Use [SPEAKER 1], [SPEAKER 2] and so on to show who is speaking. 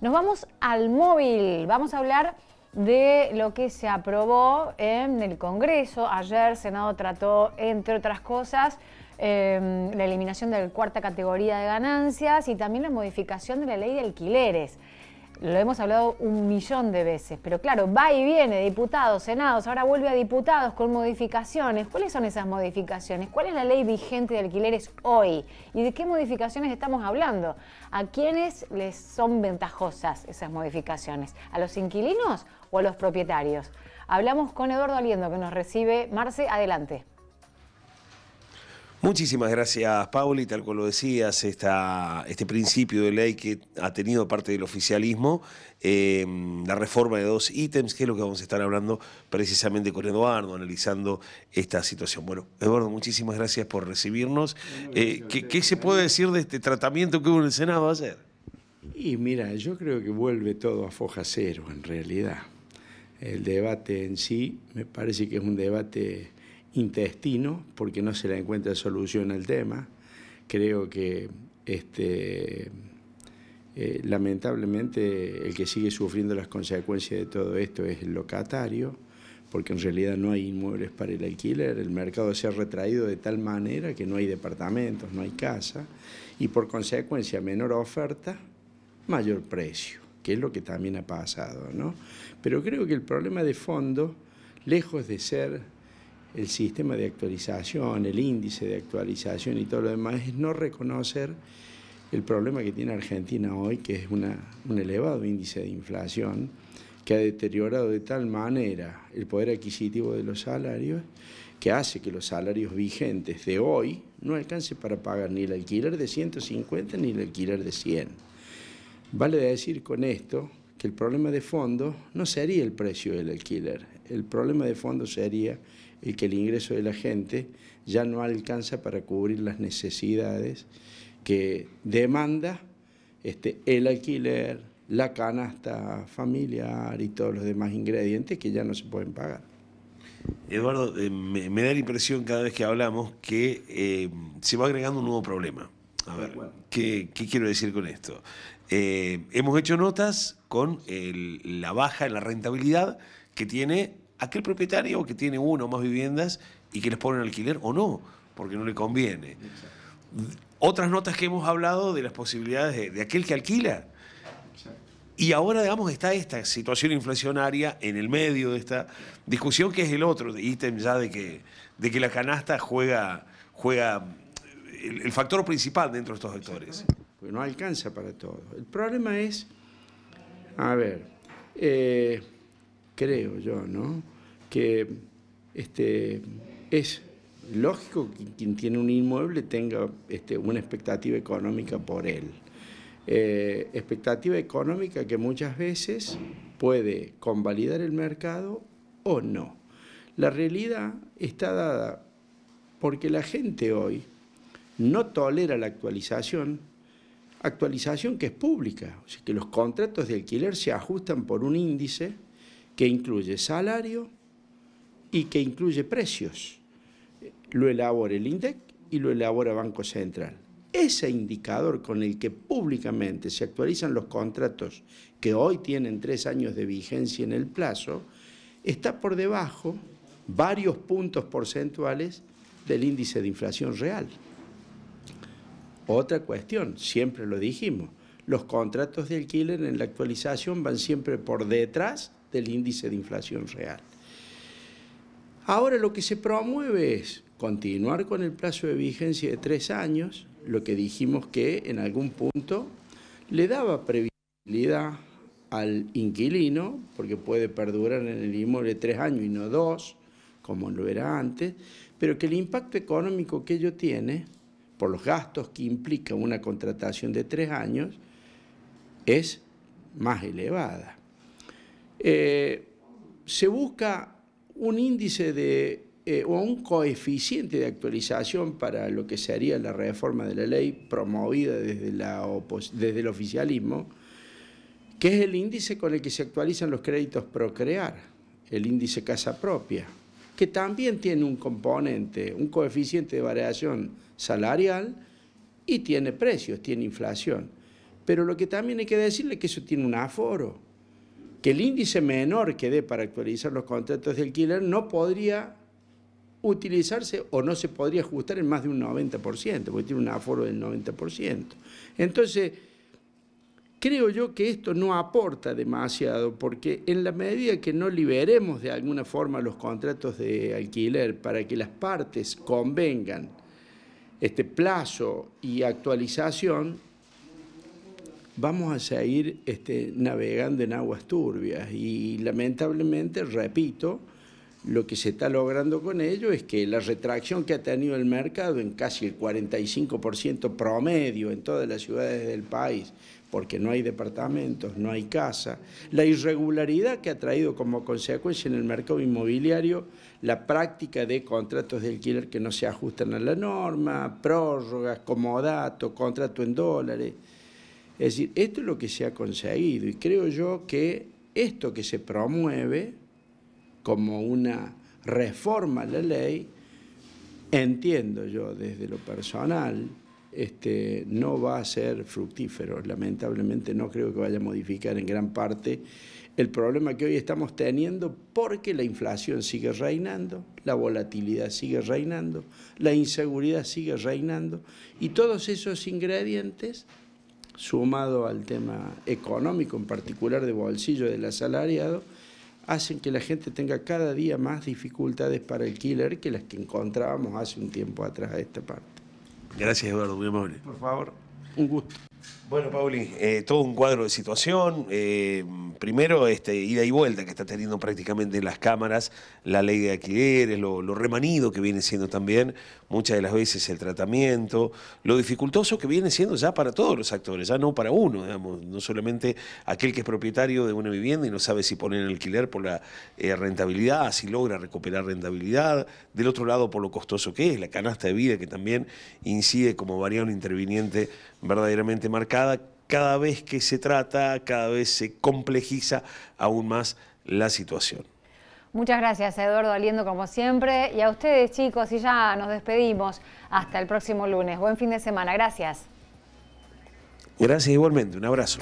[SPEAKER 1] Nos vamos al móvil, vamos a hablar de lo que se aprobó en el Congreso. Ayer el Senado trató, entre otras cosas, em, la eliminación de la cuarta categoría de ganancias y también la modificación de la ley de alquileres lo hemos hablado un millón de veces, pero claro, va y viene, diputados, senados, ahora vuelve a diputados con modificaciones. ¿Cuáles son esas modificaciones? ¿Cuál es la ley vigente de alquileres hoy? ¿Y de qué modificaciones estamos hablando? ¿A quiénes les son ventajosas esas modificaciones? ¿A los inquilinos o a los propietarios? Hablamos con Eduardo Aliendo, que nos recibe. Marce, adelante. Muchísimas gracias, y Tal como lo decías, esta, este principio de ley que ha tenido parte del oficialismo, em, la reforma de dos ítems, que es lo que vamos a estar hablando precisamente con Eduardo, analizando esta situación. Bueno, Eduardo, muchísimas gracias por recibirnos. Eh, ¿qué, ¿Qué se ¿eh? puede decir de este tratamiento que hubo en el Senado ayer? Y mira, yo
[SPEAKER 2] creo que vuelve todo a foja cero, en realidad. El debate en sí me parece que es un debate intestino, porque no se le encuentra solución al tema. Creo que este, eh, lamentablemente el que sigue sufriendo las consecuencias de todo esto es el locatario, porque en realidad no hay inmuebles para el alquiler, el mercado se ha retraído de tal manera que no hay departamentos, no hay casa, y por consecuencia menor oferta, mayor precio, que es lo que también ha pasado. ¿no? Pero creo que el problema de fondo, lejos de ser el sistema de actualización, el índice de actualización y todo lo demás, es no reconocer el problema que tiene Argentina hoy, que es un elevado índice de inflación, que ha deteriorado de tal manera el poder adquisitivo de los salarios, que hace que los salarios vigentes de hoy no alcance para pagar ni el alquiler de 150 ni el alquiler de 100. Vale decir con esto que el problema de fondo no sería el precio del alquiler, el problema de fondo sería y que el ingreso de la gente ya no alcanza para cubrir las necesidades que demanda este, el alquiler, la canasta familiar y todos los demás ingredientes que ya no se pueden pagar.
[SPEAKER 1] Eduardo, eh, me, da la impresión cada vez que hablamos que eh, se va agregando un nuevo problema. A ver, ¿qué, quiero decir con esto? Eh, hemos hecho notas con la baja en la rentabilidad que tiene aquel propietario que tiene uno o más viviendas y que les pone alquiler o no, porque no le conviene. Otras notas que hemos hablado de las posibilidades de, aquel que alquila. Y ahora, digamos, está esta situación inflacionaria en el medio de esta discusión que es el otro ítem ya de que, de que la canasta juega, juega el, factor principal dentro de estos sectores. no alcanza para todo. El problema es,
[SPEAKER 2] a ver, eh, creo yo, ¿no? que este, es lógico que quien tiene un inmueble tenga este, una expectativa económica por él. Eh, expectativa económica que muchas veces puede convalidar el mercado o no. La realidad está dada porque la gente hoy no tolera la actualización, actualización que es pública, o sea que los contratos de alquiler se ajustan por un índice que incluye salario, y que incluye precios. Lo elabora el INDEC y lo elabora Banco Central. Ese indicador con el que públicamente se actualizan los contratos que hoy tienen tres años de vigencia en el plazo, está por debajo varios puntos porcentuales del índice de inflación real. Otra cuestión, siempre lo dijimos, los contratos de alquiler en la actualización van siempre por detrás del índice de inflación real. Ahora lo que se promueve es continuar con el plazo de vigencia de tres años, lo que dijimos que en algún punto le daba previsibilidad al inquilino, porque puede perdurar en el inmueble tres años y no dos, como lo era antes, pero que el impacto económico que ello tiene, por los gastos que implica una contratación de tres años, es más elevada. Eh, se busca un índice de, eh, o un coeficiente de actualización para lo que sería la reforma de la ley promovida desde, la desde el oficialismo, que es el índice con el que se actualizan los créditos Procrear, el índice Casa Propia, que también tiene un componente, un coeficiente de variación salarial y tiene precios, tiene inflación. Pero lo que también hay que decirle es que eso tiene un aforo que el índice menor que dé para actualizar los contratos de alquiler no podría utilizarse o no se podría ajustar en más de un 90%, porque tiene un aforo del 90%. Entonces, creo yo que esto no aporta demasiado, porque en la medida que no liberemos de alguna forma los contratos de alquiler para que las partes convengan este plazo y actualización, vamos a seguir este, navegando en aguas turbias y lamentablemente, repito, lo que se está logrando con ello es que la retracción que ha tenido el mercado en casi el 45% promedio en todas las ciudades del país, porque no hay departamentos, no hay casa, la irregularidad que ha traído como consecuencia en el mercado inmobiliario la práctica de contratos de alquiler que no se ajustan a la norma, prórrogas, comodato, contrato en dólares. Es decir, esto es lo que se ha conseguido y creo yo que esto que se promueve como una reforma a la ley, entiendo yo desde lo personal, este, no va a ser fructífero. Lamentablemente no creo que vaya a modificar en gran parte el problema que hoy estamos teniendo porque la inflación sigue reinando, la volatilidad sigue reinando, la inseguridad sigue reinando y todos esos ingredientes sumado al tema económico, en particular de bolsillo del asalariado, hacen que la gente tenga cada día más dificultades para el killer que las que encontrábamos hace un tiempo atrás a esta parte.
[SPEAKER 1] Gracias, Eduardo, muy amable. Por favor, un gusto. Bueno, Pauli, eh, todo un cuadro de situación. Eh, primero, este, ida y vuelta que está teniendo prácticamente las cámaras, la ley de alquileres, lo, remanido que viene siendo también muchas de las veces el tratamiento, lo dificultoso que viene siendo ya para todos los actores, ya no para uno, digamos, no solamente aquel que es propietario de una vivienda y no sabe si poner en alquiler por la eh, rentabilidad, si logra recuperar rentabilidad, del otro lado por lo costoso que es, la canasta de vida que también incide como variado interviniente verdaderamente marcada cada vez que se trata, cada vez se complejiza aún más la situación. Muchas gracias, Eduardo Aliendo, como siempre. Y a ustedes, chicos, y ya nos despedimos. Hasta el próximo lunes. Buen fin de semana. Gracias. Gracias igualmente. Un abrazo.